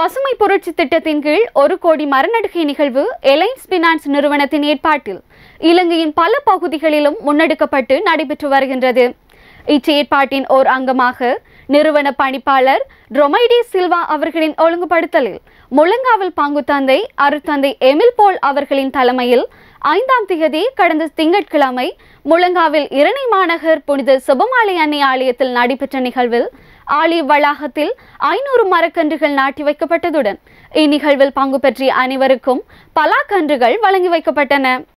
பசுமை புரட்சி திட்டத்தின் கீழ் ஒரு கோடி மரநடுகை நிகழ்வு எலைன்ஸ் பினான்ஸ் நிறுவனத்தின் ஏற்பாட்டில் இலங்கையின் பல பகுதிகளிலும் முன்னெடுக்கப்பட்டு நடைபெற்று வருகின்றது இச்செயற்பாட்டின் ஓர் அங்கமாக நிறுவன பணிப்பாளர் ரொமைடி சில்வா அவர்களின் ஒழுங்குபடுத்தலில் முழங்காவல் பாங்கு பாங்குத்தந்தை அருத்தந்தை எமில் போல் அவர்களின் தலைமையில் ஐந்தாம் திகதி கடந்த திங்கட்கிழமை முழங்காவில் இரணை மாநகர் புனித சுபமாலை அன்னை ஆலயத்தில் நடைபெற்ற நிகழ்வில் ஆலய வளாகத்தில் ஐநூறு மரக்கன்றுகள் நாட்டி வைக்கப்பட்டதுடன் இந்நிகழ்வில் பங்கு பெற்றிய அனைவருக்கும் கன்றுகள் வழங்கி வைக்கப்பட்டன